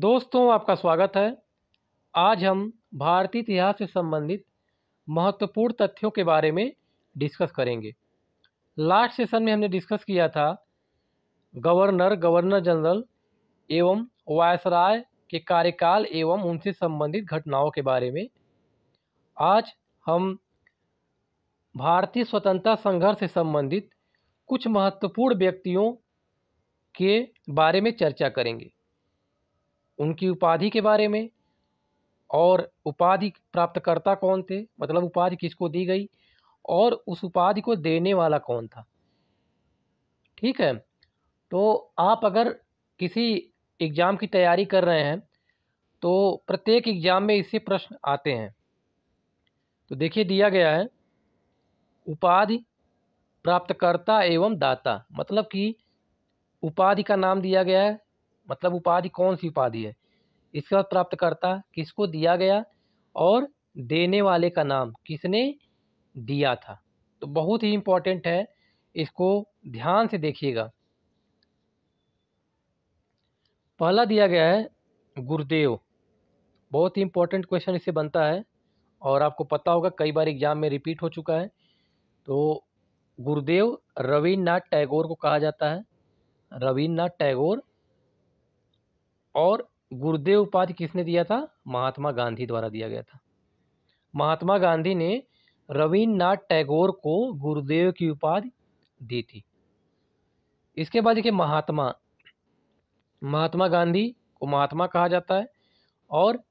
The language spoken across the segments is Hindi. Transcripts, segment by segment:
दोस्तों आपका स्वागत है आज हम भारतीय इतिहास से संबंधित महत्वपूर्ण तथ्यों के बारे में डिस्कस करेंगे लास्ट सेशन में हमने डिस्कस किया था गवर्नर गवर्नर जनरल एवं वायसराय के कार्यकाल एवं उनसे संबंधित घटनाओं के बारे में आज हम भारतीय स्वतंत्रता संघर्ष से संबंधित कुछ महत्वपूर्ण व्यक्तियों के बारे में चर्चा करेंगे उनकी उपाधि के बारे में और उपाधि प्राप्तकर्ता कौन थे मतलब उपाधि किसको दी गई और उस उपाधि को देने वाला कौन था ठीक है तो आप अगर किसी एग्ज़ाम की तैयारी कर रहे हैं तो प्रत्येक एग्ज़ाम में इससे प्रश्न आते हैं तो देखिए दिया गया है उपाधि प्राप्तकर्ता एवं दाता मतलब कि उपाधि का नाम दिया गया है मतलब उपाधि कौन सी उपाधि है इसके बाद प्राप्तकर्ता किसको दिया गया और देने वाले का नाम किसने दिया था तो बहुत ही इम्पोर्टेंट है इसको ध्यान से देखिएगा पहला दिया गया है गुरुदेव बहुत ही इम्पोर्टेंट क्वेश्चन इससे बनता है और आपको पता होगा कई बार एग्जाम में रिपीट हो चुका है तो गुरुदेव रविन्द्रनाथ टैगोर को कहा जाता है रविन्द्रनाथ टैगोर और गुरुदेव उपाधि किसने दिया था महात्मा गांधी द्वारा दिया गया था महात्मा गांधी ने रविन्द्रनाथ टैगोर को गुरुदेव की उपाधि दी थी इसके बाद देखिए महात्मा महात्मा गांधी को महात्मा कहा जाता है और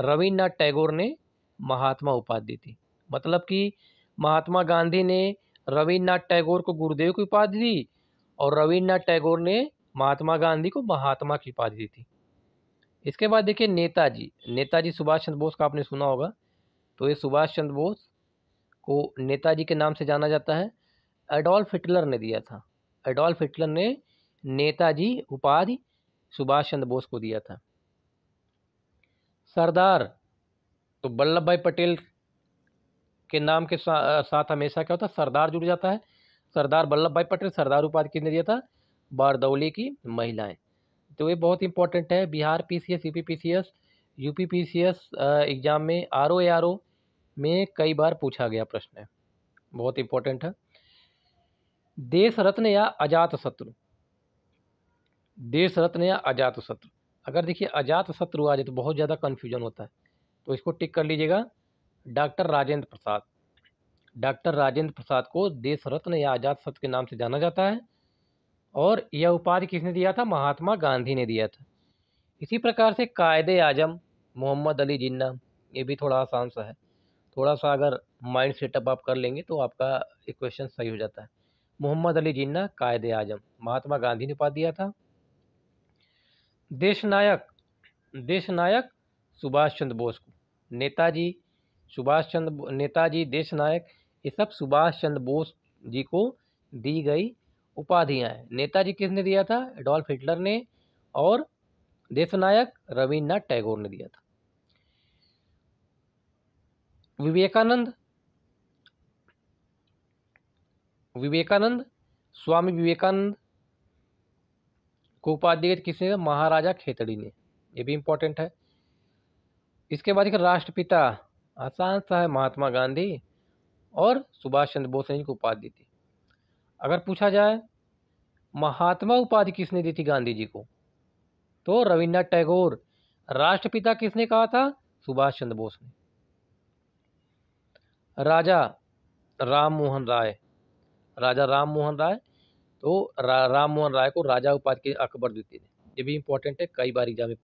रविन्द्रनाथ टैगोर ने महात्मा उपाधि दी थी मतलब कि महात्मा गांधी ने रविन्द्रनाथ टैगोर को गुरुदेव की उपाधि दी और रविन्द्रनाथ टैगोर ने महात्मा गांधी को महात्मा की उपाधि दी थी इसके बाद देखिए नेताजी नेताजी सुभाष चंद्र बोस का आपने सुना होगा तो ये सुभाष चंद्र बोस को नेताजी के नाम से जाना जाता है एडोल्फ हिटलर ने दिया था एडोल्फ हिटलर ने नेताजी उपाधि सुभाष चंद्र बोस को दिया था सरदार तो वल्लभ भाई पटेल के नाम के सा, साथ हमेशा क्या होता है सरदार जुड़ जाता है सरदार वल्लभ भाई पटेल सरदार उपाधि किसने दिया था बारदौली की महिलाएं तो ये बहुत इंपॉर्टेंट है Bihar P C S U P P C S U P P C S exam में R O A R O में कई बार पूछा गया प्रश्न है बहुत इंपॉर्टेंट है देश रत्न या अजात शत्रु देश रत्न या अजात शत्रु अगर देखिए अजात शत्रु आ जाए तो बहुत ज़्यादा कन्फ्यूजन होता है तो इसको टिक कर लीजिएगा डॉक्टर राजेंद्र प्रसाद डॉक्टर राजेंद्र प्रसाद को देश रत्न या आज़ाद शत्रु के नाम से जाना जाता है और यह उपाधि किसने दिया था महात्मा गांधी ने दिया था इसी प्रकार से कायद आजम मोहम्मद अली जिन्ना ये भी थोड़ा आसान सा है थोड़ा सा अगर माइंड सेटअप आप कर लेंगे तो आपका एक क्वेश्चन सही हो जाता है मोहम्मद अली जिन्ना कायद आजम महात्मा गांधी ने पा दिया था देश नायक देश नायक सुभाष चंद्र बोस को नेताजी सुभाष चंद्र नेताजी देश नायक ये सब सुभाष चंद्र बोस जी को दी गई उपाधियां हैं नेताजी किसने दिया था एडोल्फ हिटलर ने और देशनायक रविन्द्रनाथ टैगोर ने दिया था विवेकानंद विवेकानंद स्वामी विवेकानंद को उपाधि किसने महाराजा खेतड़ी ने ये भी इंपॉर्टेंट है इसके बाद राष्ट्रपिता आसान सा है महात्मा गांधी और सुभाष चंद्र बोस ने इनको उपाधि दी थी अगर पूछा जाए महात्मा उपाधि किसने दी थी गांधी जी को तो रविन्द्रनाथ टैगोर राष्ट्रपिता किसने कहा था सुभाष चंद्र बोस ने राजा राम मोहन राय राजा राम मोहन राय तो रा, राम मोहन राय को राजा उपाधि के अकबर द्वितीय ने ये भी इंपॉर्टेंट है कई बार एग्जाम में